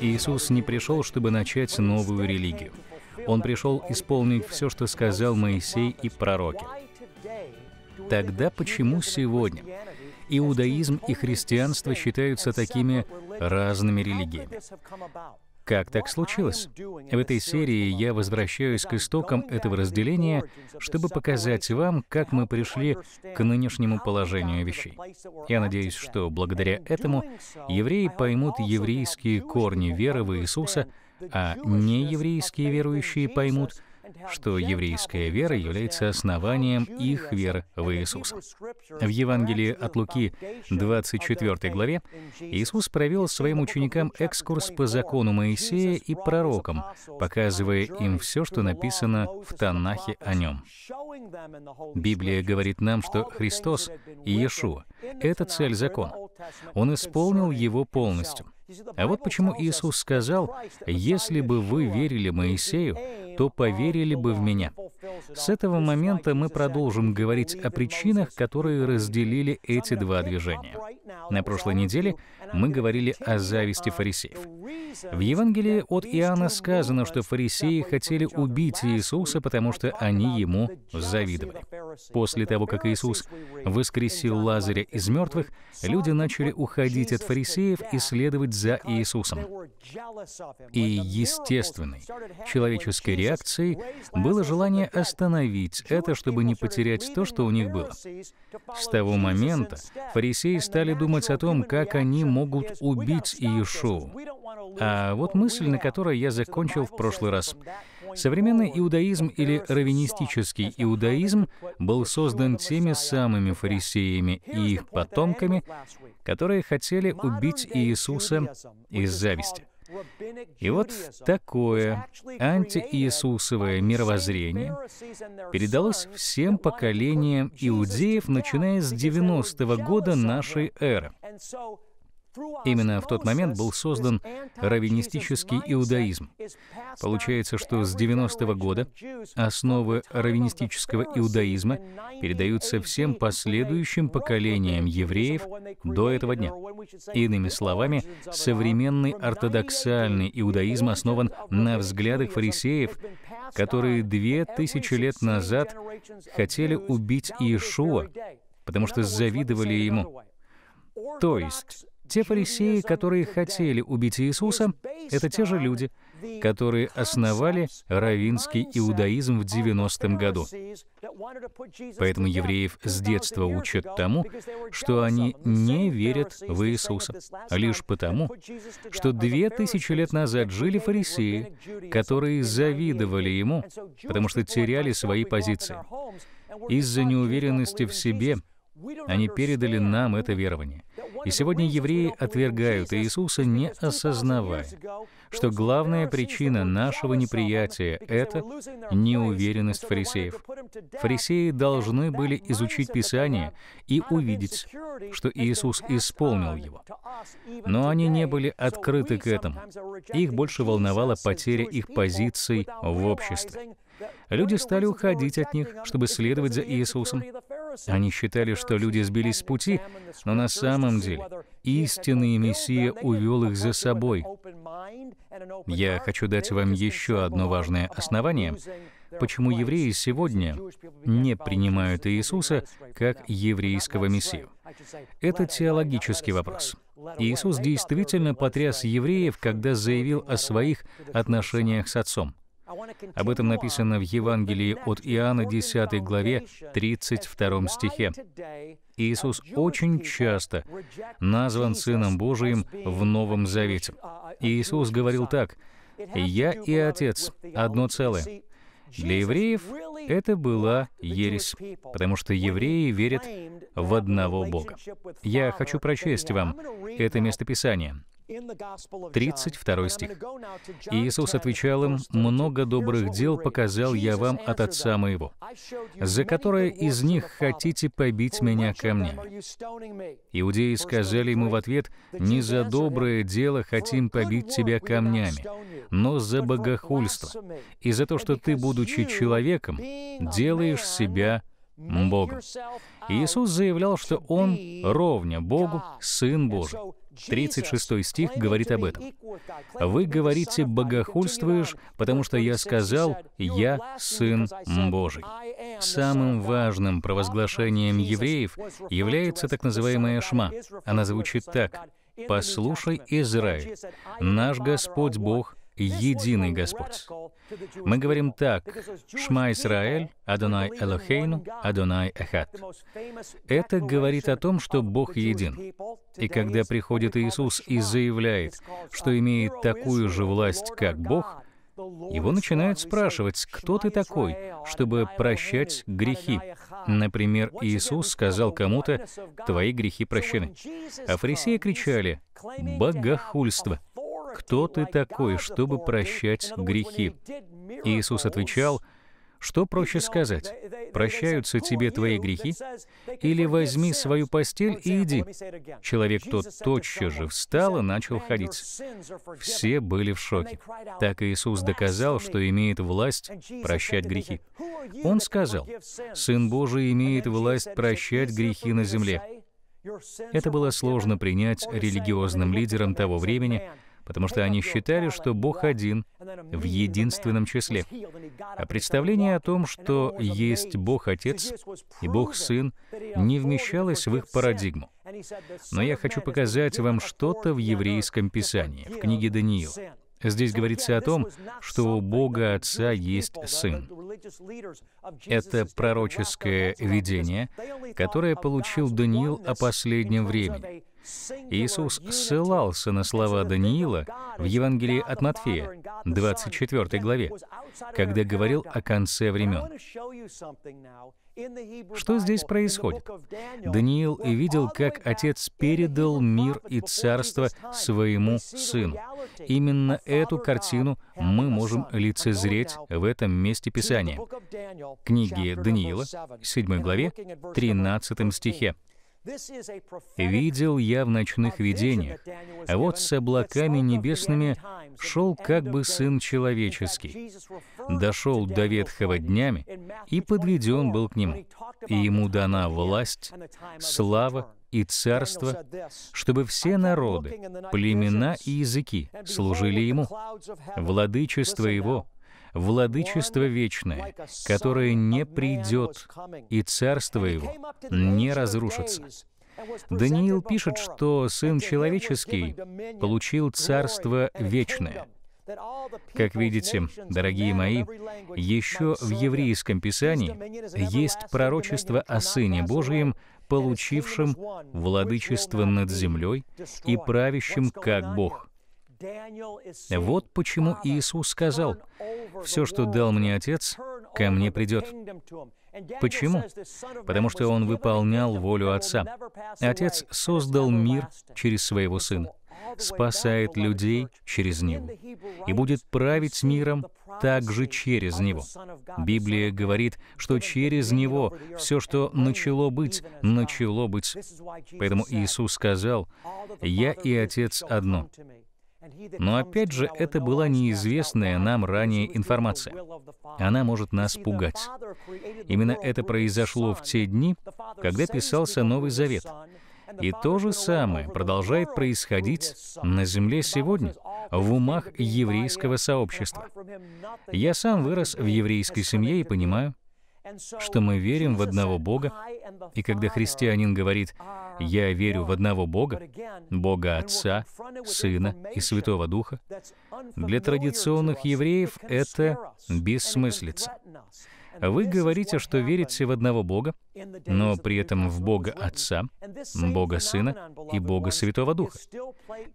Иисус не пришел, чтобы начать новую религию. Он пришел исполнить все, что сказал Моисей и пророки. Тогда почему сегодня иудаизм и христианство считаются такими разными религиями? Как так случилось? В этой серии я возвращаюсь к истокам этого разделения, чтобы показать вам, как мы пришли к нынешнему положению вещей. Я надеюсь, что благодаря этому евреи поймут еврейские корни веры в Иисуса, а нееврейские верующие поймут — что еврейская вера является основанием их веры в Иисуса. В Евангелии от Луки 24 главе Иисус провел своим ученикам экскурс по закону Моисея и пророкам, показывая им все, что написано в Танахе о нем. Библия говорит нам, что Христос и Иешуа — это цель закона. Он исполнил его полностью. А вот почему Иисус сказал, «Если бы вы верили Моисею, то поверили бы в Меня». С этого момента мы продолжим говорить о причинах, которые разделили эти два движения. На прошлой неделе мы говорили о зависти фарисеев. В Евангелии от Иоанна сказано, что фарисеи хотели убить Иисуса, потому что они ему завидовали. После того, как Иисус воскресил Лазаря из мертвых, люди начали уходить от фарисеев и следовать за Иисусом. И естественной человеческой реакцией было желание остановить это, чтобы не потерять то, что у них было. С того момента фарисеи стали думать о том, как они могут убить Иешуа. А вот мысль, на которой я закончил в прошлый раз — Современный иудаизм или раввинистический иудаизм был создан теми самыми фарисеями и их потомками, которые хотели убить Иисуса из зависти. И вот такое антииисусовое мировоззрение передалось всем поколениям иудеев, начиная с 90-го года нашей эры. Именно в тот момент был создан раввинистический иудаизм. Получается, что с 90-го года основы раввинистического иудаизма передаются всем последующим поколениям евреев до этого дня. Иными словами, современный ортодоксальный иудаизм основан на взглядах фарисеев, которые две тысячи лет назад хотели убить Иешуа, потому что завидовали ему. То есть те фарисеи, которые хотели убить Иисуса, это те же люди, которые основали равинский иудаизм в 90-м году. Поэтому евреев с детства учат тому, что они не верят в Иисуса, а лишь потому, что две тысячи лет назад жили фарисеи, которые завидовали ему, потому что теряли свои позиции. Из-за неуверенности в себе они передали нам это верование. И сегодня евреи отвергают Иисуса, не осознавая, что главная причина нашего неприятия — это неуверенность фарисеев. Фарисеи должны были изучить Писание и увидеть, что Иисус исполнил его. Но они не были открыты к этому. Их больше волновала потеря их позиций в обществе. Люди стали уходить от них, чтобы следовать за Иисусом, они считали, что люди сбились с пути, но на самом деле истинный Мессия увел их за собой. Я хочу дать вам еще одно важное основание, почему евреи сегодня не принимают Иисуса как еврейского Мессию. Это теологический вопрос. Иисус действительно потряс евреев, когда заявил о своих отношениях с Отцом. Об этом написано в Евангелии от Иоанна 10 главе 32 стихе. Иисус очень часто назван Сыном Божиим в Новом Завете. Иисус говорил так, «Я и Отец — одно целое». Для евреев это была ересь, потому что евреи верят в одного Бога. Я хочу прочесть вам это местописание. 32 стих. Иисус отвечал им, «Много добрых дел показал я вам от Отца Моего, за которое из них хотите побить меня камнями». Иудеи сказали ему в ответ, «Не за доброе дело хотим побить тебя камнями, но за богохульство, и за то, что ты, будучи человеком, делаешь себя Богом. Иисус заявлял, что Он ровня Богу, Сын Божий. 36 стих говорит об этом. «Вы говорите, богохульствуешь, потому что я сказал, я Сын Божий». Самым важным провозглашением евреев является так называемая «шма». Она звучит так. «Послушай, Израиль, наш Господь Бог, единый Господь. Мы говорим так, «Шма Исраэль, Адонай Элохейну, Адонай Эхат». Это говорит о том, что Бог един. И когда приходит Иисус и заявляет, что имеет такую же власть, как Бог, его начинают спрашивать, кто ты такой, чтобы прощать грехи. Например, Иисус сказал кому-то, «Твои грехи прощены». А фарисеи кричали, «Богохульство». «Кто ты такой, чтобы прощать грехи?» Иисус отвечал, «Что проще сказать? Прощаются тебе твои грехи? Или возьми свою постель и иди?» Человек тот тотчас же встал и начал ходить. Все были в шоке. Так Иисус доказал, что имеет власть прощать грехи. Он сказал, «Сын Божий имеет власть прощать грехи на земле». Это было сложно принять религиозным лидерам того времени, потому что они считали, что Бог один, в единственном числе. А представление о том, что есть Бог Отец и Бог Сын, не вмещалось в их парадигму. Но я хочу показать вам что-то в еврейском писании, в книге Даниил. Здесь говорится о том, что у Бога Отца есть Сын. Это пророческое видение, которое получил Даниил о последнем времени. Иисус ссылался на слова Даниила в Евангелии от Матфея, 24 главе, когда говорил о конце времен. Что здесь происходит? Даниил и видел, как отец передал мир и царство своему сыну. Именно эту картину мы можем лицезреть в этом месте Писания. Книги Даниила, 7 главе, 13 стихе. «Видел я в ночных видениях, а вот с облаками небесными шел как бы Сын Человеческий, дошел до ветхого днями и подведен был к Нему, и Ему дана власть, слава и царство, чтобы все народы, племена и языки служили Ему. Владычество Его владычество вечное, которое не придет, и царство его не разрушится. Даниил пишет, что Сын Человеческий получил царство вечное. Как видите, дорогие мои, еще в еврейском писании есть пророчество о Сыне Божьем, получившем владычество над землей и правящем как Бог. Вот почему Иисус сказал, «Все, что дал мне Отец, ко мне придет». Почему? Потому что он выполнял волю Отца. Отец создал мир через своего Сына, спасает людей через Него и будет править миром также через Него. Библия говорит, что через Него все, что начало быть, начало быть. Поэтому Иисус сказал, «Я и Отец одно». Но опять же, это была неизвестная нам ранее информация. Она может нас пугать. Именно это произошло в те дни, когда писался Новый Завет. И то же самое продолжает происходить на Земле сегодня, в умах еврейского сообщества. Я сам вырос в еврейской семье и понимаю, что мы верим в одного Бога, и когда христианин говорит я верю в одного Бога, Бога Отца, Сына и Святого Духа. Для традиционных евреев это бессмыслица. Вы говорите, что верите в одного Бога, но при этом в Бога Отца, Бога Сына и Бога Святого Духа.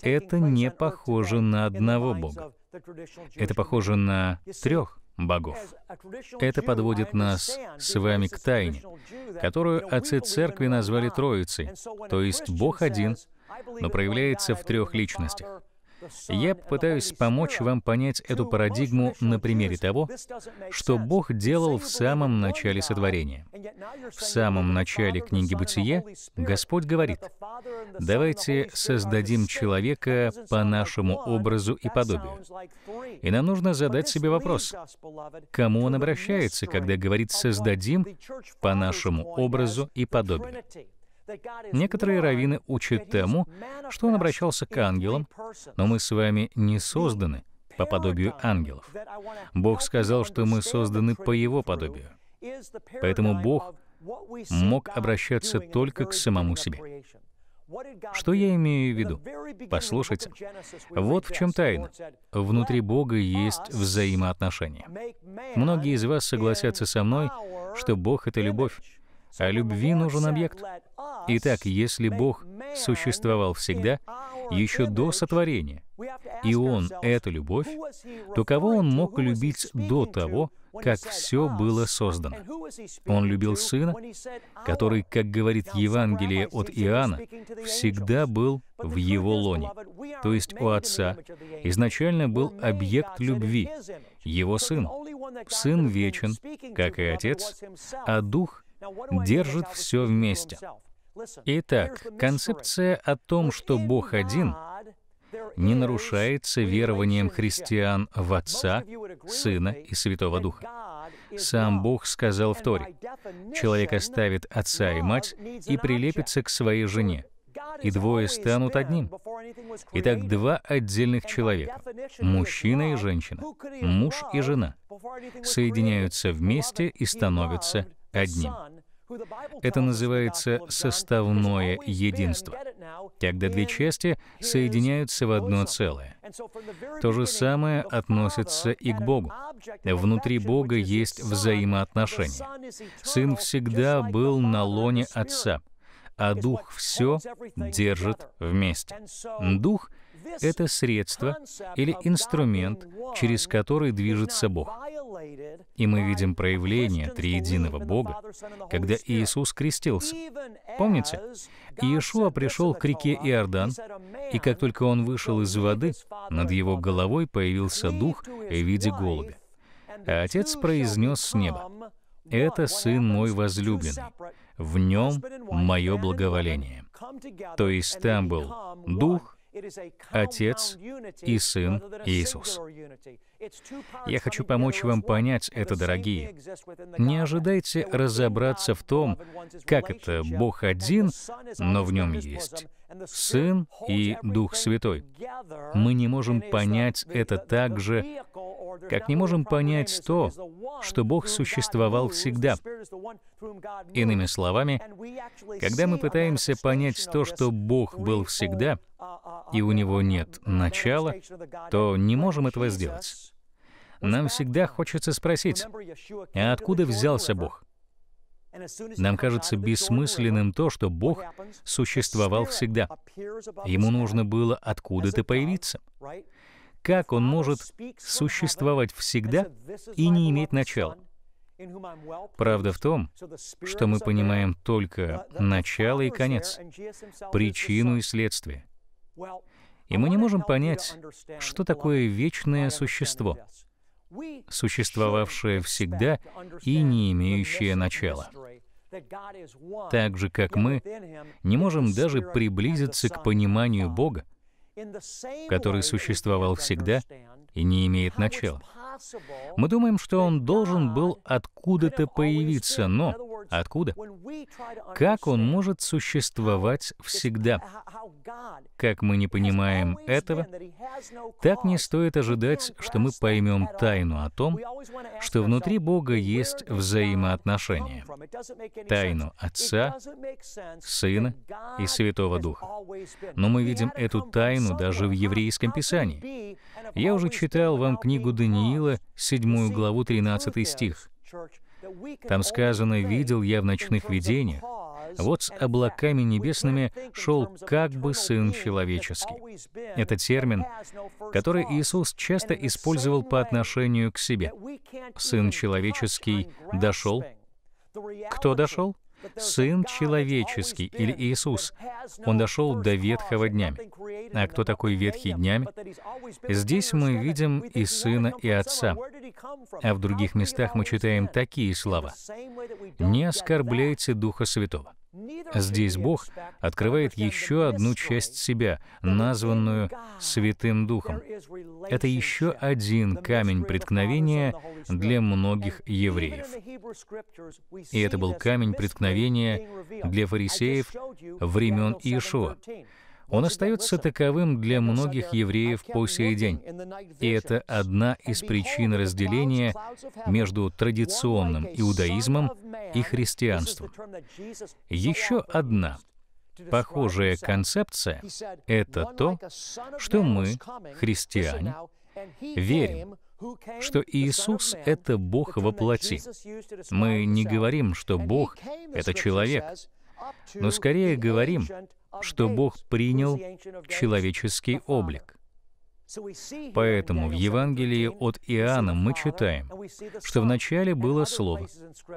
Это не похоже на одного Бога. Это похоже на трех богов. Э, это подводит нас с вами к тайне, которую отцы церкви назвали Троицей, то есть Бог один, но проявляется в трех личностях. Я попытаюсь помочь вам понять эту парадигму на примере того, что Бог делал в самом начале сотворения. В самом начале книги Бытие Господь говорит, «Давайте создадим человека по нашему образу и подобию». И нам нужно задать себе вопрос, кому он обращается, когда говорит «создадим по нашему образу и подобию». Некоторые раввины учат тому, что он обращался к ангелам, но мы с вами не созданы по подобию ангелов. Бог сказал, что мы созданы по его подобию. Поэтому Бог мог обращаться только к самому себе. Что я имею в виду? Послушайте, вот в чем тайна. Внутри Бога есть взаимоотношения. Многие из вас согласятся со мной, что Бог — это любовь, а любви нужен объект. Итак, если Бог существовал всегда, еще до сотворения, и Он — это любовь, то кого Он мог любить до того, как все было создано. Он любил Сына, который, как говорит Евангелие от Иоанна, всегда был в Его лоне. То есть у Отца изначально был объект любви, Его Сын. Сын вечен, как и Отец, а Дух держит все вместе. Итак, концепция о том, что Бог один, не нарушается верованием христиан в Отца, Сына и Святого Духа. Сам Бог сказал в Торе, «Человек оставит отца и мать и прилепится к своей жене, и двое станут одним». Итак, два отдельных человека, мужчина и женщина, муж и жена, соединяются вместе и становятся одним. Это называется составное единство, когда две части соединяются в одно целое. То же самое относится и к Богу. Внутри Бога есть взаимоотношения. Сын всегда был на лоне Отца, а Дух все держит вместе. Дух —— это средство или инструмент, через который движется Бог. И мы видим проявление триединого Бога, когда Иисус крестился. Помните? Иешуа пришел к реке Иордан, и как только он вышел из воды, над его головой появился дух в виде голубя. А отец произнес с неба, «Это сын мой возлюбленный, в нем мое благоволение». То есть там был дух, Отец и Сын Иисус. Я хочу помочь вам понять это, дорогие. Не ожидайте разобраться в том, как это Бог один, но в нем есть Сын и Дух Святой. Мы не можем понять это так же, как не можем понять то, что Бог существовал всегда. Иными словами, когда мы пытаемся понять то, что Бог был всегда, и у него нет начала, то не можем этого сделать. Нам всегда хочется спросить, а откуда взялся Бог? Нам кажется бессмысленным то, что Бог существовал всегда. Ему нужно было откуда-то появиться. Как он может существовать всегда и не иметь начала? Правда в том, что мы понимаем только начало и конец, причину и следствие. И мы не можем понять, что такое вечное существо, существовавшее всегда и не имеющее начала. Так же, как мы не можем даже приблизиться к пониманию Бога, который существовал всегда и не имеет начала. Мы думаем, что Он должен был откуда-то появиться, но откуда? Как Он может существовать всегда? Как мы не понимаем этого, так не стоит ожидать, что мы поймем тайну о том, что внутри Бога есть взаимоотношения. Тайну Отца, Сына и Святого Духа. Но мы видим эту тайну даже в еврейском писании. Я уже читал вам книгу Даниила, 7 главу, 13 стих. Там сказано «Видел я в ночных видениях, вот с облаками небесными шел как бы Сын Человеческий». Это термин, который Иисус часто использовал по отношению к себе. Сын Человеческий дошел. Кто дошел? Сын человеческий или Иисус. Он дошел до ветхого днями. А кто такой ветхий днями? Здесь мы видим и сына, и отца. А в других местах мы читаем такие слова. «Не оскорбляйте Духа Святого». Здесь Бог открывает еще одну часть себя, названную Святым Духом. Это еще один камень преткновения для многих евреев. И это был камень преткновения для фарисеев времен Иешуа. Он остается таковым для многих евреев по сей день. И это одна из причин разделения между традиционным иудаизмом и христианством. Еще одна похожая концепция — это то, что мы, христиане, верим, что Иисус — это Бог во плоти. Мы не говорим, что Бог — это человек, но скорее говорим, что Бог принял человеческий облик. Поэтому в Евангелии от Иоанна мы читаем, что вначале было Слово.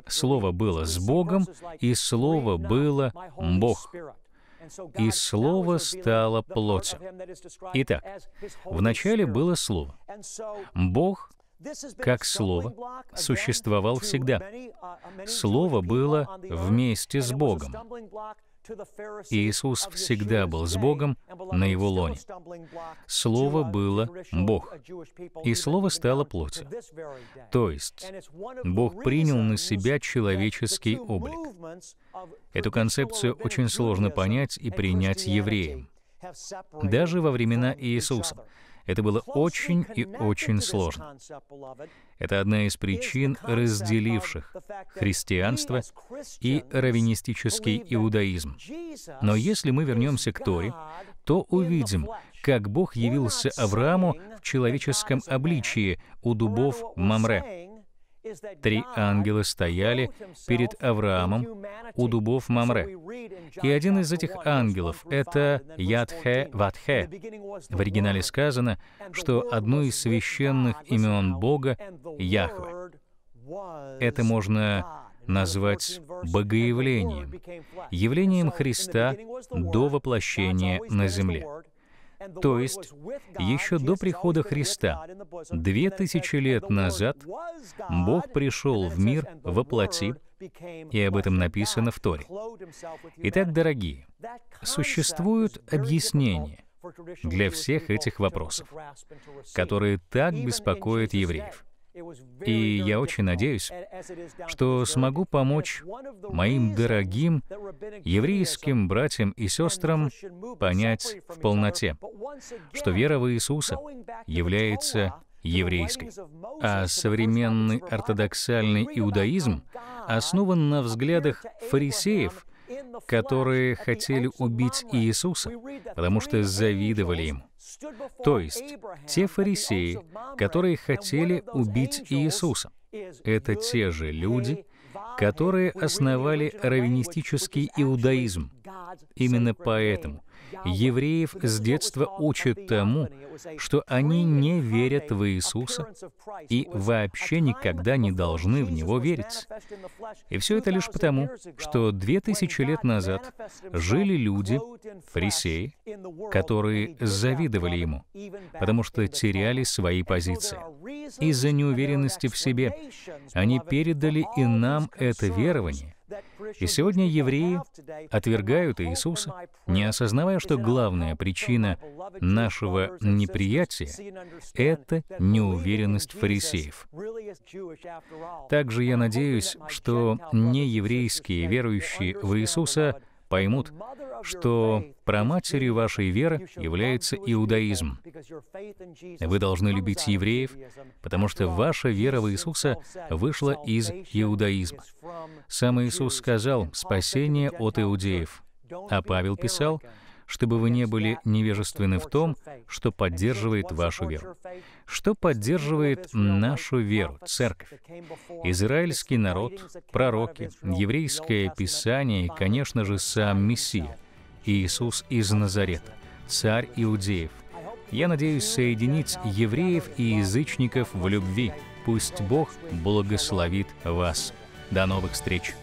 Слово было с Богом, и Слово было Бог. И Слово стало плотью. Итак, вначале было Слово. Бог как Слово, существовал всегда. Слово было вместе с Богом. Иисус всегда был с Богом на его лоне. Слово было Бог, и Слово стало плотью. То есть Бог принял на себя человеческий облик. Эту концепцию очень сложно понять и принять евреям. Даже во времена Иисуса это было очень и очень сложно. Это одна из причин, разделивших христианство и раввинистический иудаизм. Но если мы вернемся к Торе, то увидим, как Бог явился Аврааму в человеческом обличии у дубов Мамре. Три ангела стояли перед Авраамом у дубов Мамре. И один из этих ангелов — это Ядхе Ватхе. В оригинале сказано, что одно из священных имен Бога — Яхве. Это можно назвать богоявлением, явлением Христа до воплощения на земле. То есть еще до прихода Христа, две тысячи лет назад, Бог пришел в мир во плоти, и об этом написано в Торе. Итак, дорогие, существуют объяснения для всех этих вопросов, которые так беспокоят евреев. И я очень надеюсь, что смогу помочь моим дорогим еврейским братьям и сестрам понять в полноте, что вера в Иисуса является еврейской. А современный ортодоксальный иудаизм основан на взглядах фарисеев, которые хотели убить Иисуса, потому что завидовали ему. То есть, те фарисеи, которые хотели убить Иисуса, это те же люди, которые основали раввинистический иудаизм. Именно поэтому Евреев с детства учат тому, что они не верят в Иисуса и вообще никогда не должны в Него верить. И все это лишь потому, что две тысячи лет назад жили люди, фарисеи, которые завидовали Ему, потому что теряли свои позиции. Из-за неуверенности в себе они передали и нам это верование, и сегодня евреи отвергают Иисуса, не осознавая, что главная причина нашего неприятия — это неуверенность фарисеев. Также я надеюсь, что нееврейские верующие в Иисуса поймут, что праматерью вашей веры является иудаизм. Вы должны любить евреев, потому что ваша вера в Иисуса вышла из иудаизма. Сам Иисус сказал «спасение от иудеев», а Павел писал чтобы вы не были невежественны в том, что поддерживает вашу веру. Что поддерживает нашу веру, церковь? Израильский народ, пророки, еврейское писание и, конечно же, сам Мессия, Иисус из Назарета, царь иудеев. Я надеюсь соединить евреев и язычников в любви. Пусть Бог благословит вас. До новых встреч!